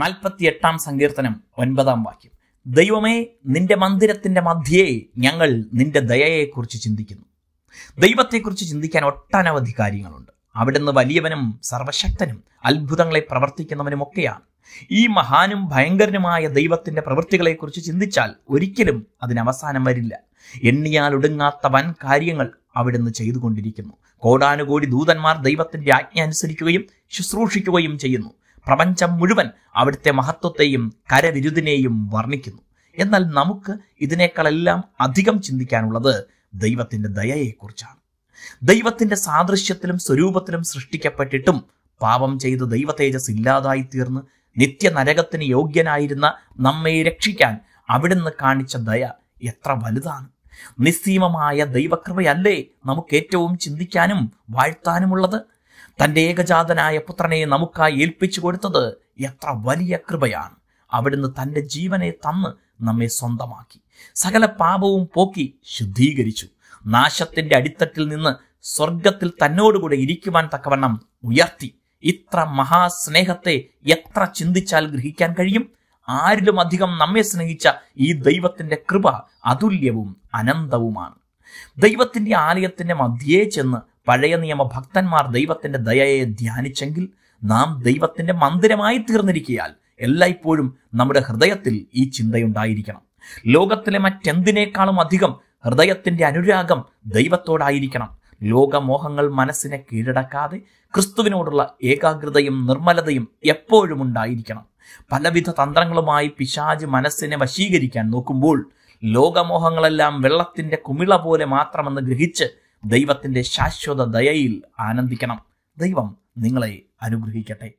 നാൽപ്പത്തി എട്ടാം സങ്കീർത്തനം ഒൻപതാം വാക്യം ദൈവമേ നിന്റെ മന്ദിരത്തിൻ്റെ മധ്യേ ഞങ്ങൾ നിന്റെ ദയയെക്കുറിച്ച് ചിന്തിക്കുന്നു ദൈവത്തെക്കുറിച്ച് ചിന്തിക്കാൻ ഒട്ടനവധി കാര്യങ്ങളുണ്ട് അവിടുന്ന് വലിയവനും സർവശക്തനും അത്ഭുതങ്ങളെ പ്രവർത്തിക്കുന്നവനുമൊക്കെയാണ് ഈ മഹാനും ഭയങ്കരനുമായ ദൈവത്തിൻ്റെ പ്രവൃത്തികളെക്കുറിച്ച് ചിന്തിച്ചാൽ ഒരിക്കലും അതിനവസാനം വരില്ല എണ്ണിയാൽ ഒടുങ്ങാത്ത വൻ കാര്യങ്ങൾ അവിടുന്ന് ചെയ്തുകൊണ്ടിരിക്കുന്നു കോടാനുകോടി ദൂതന്മാർ ദൈവത്തിൻ്റെ ആജ്ഞ അനുസരിക്കുകയും ശുശ്രൂഷിക്കുകയും ചെയ്യുന്നു പ്രപഞ്ചം മുഴുവൻ അവിടുത്തെ മഹത്വത്തെയും കരവിരുദിനെയും വർണ്ണിക്കുന്നു എന്നാൽ നമുക്ക് ഇതിനേക്കാളെല്ലാം അധികം ചിന്തിക്കാനുള്ളത് ദൈവത്തിൻ്റെ ദയയെക്കുറിച്ചാണ് ദൈവത്തിൻ്റെ സാദൃശ്യത്തിലും സ്വരൂപത്തിലും സൃഷ്ടിക്കപ്പെട്ടിട്ടും പാപം ചെയ്ത് ദൈവ തേജസ് ഇല്ലാതായി തീർന്ന് നിത്യ നരകത്തിന് യോഗ്യനായിരുന്ന നമ്മെ രക്ഷിക്കാൻ അവിടുന്ന് കാണിച്ച ദയ എത്ര വലുതാണ് നിസ്സീമമായ ദൈവകൃപയല്ലേ നമുക്ക് ഏറ്റവും ചിന്തിക്കാനും വാഴ്ത്താനുമുള്ളത് തൻ്റെ ഏകജാതനായ പുത്രനെ നമുക്കായി ഏൽപ്പിച്ചു കൊടുത്തത് എത്ര വലിയ കൃപയാണ് അവിടുന്ന് തൻ്റെ ജീവനെ തന്ന് നമ്മെ സ്വന്തമാക്കി സകല പാപവും പോക്കി ശുദ്ധീകരിച്ചു നാശത്തിൻ്റെ അടിത്തട്ടിൽ നിന്ന് സ്വർഗത്തിൽ തന്നോടുകൂടെ ഇരിക്കുവാൻ തക്കവണ്ണം ഉയർത്തി ഇത്ര മഹാസ്നേഹത്തെ എത്ര ചിന്തിച്ചാൽ ഗ്രഹിക്കാൻ കഴിയും ആരിലും അധികം നമ്മെ സ്നേഹിച്ച ഈ ദൈവത്തിന്റെ കൃപ അതുല്യവും അനന്തവുമാണ് ദൈവത്തിന്റെ ആലയത്തിൻ്റെ മധ്യേ ചെന്ന് പഴയ നിയമ ഭക്തന്മാർ ദൈവത്തിൻ്റെ ദയയെ ധ്യാനിച്ചെങ്കിൽ നാം ദൈവത്തിൻ്റെ മന്ദിരമായി തീർന്നിരിക്കയാൽ എല്ലായ്പ്പോഴും നമ്മുടെ ഹൃദയത്തിൽ ഈ ചിന്തയുണ്ടായിരിക്കണം ലോകത്തിലെ മറ്റെന്തിനേക്കാളും അധികം ഹൃദയത്തിൻ്റെ അനുരാഗം ദൈവത്തോടായിരിക്കണം ലോകമോഹങ്ങൾ മനസ്സിനെ കീഴടക്കാതെ ക്രിസ്തുവിനോടുള്ള ഏകാഗ്രതയും നിർമ്മലതയും എപ്പോഴും ഉണ്ടായിരിക്കണം പലവിധ തന്ത്രങ്ങളുമായി പിശാജ് മനസ്സിനെ വശീകരിക്കാൻ നോക്കുമ്പോൾ ലോകമോഹങ്ങളെല്ലാം വെള്ളത്തിൻ്റെ കുമിള പോലെ മാത്രമെന്ന് ഗ്രഹിച്ച് ദൈവത്തിൻ്റെ ശാശ്വത ദയയിൽ ആനന്ദിക്കണം ദൈവം നിങ്ങളെ അനുഗ്രഹിക്കട്ടെ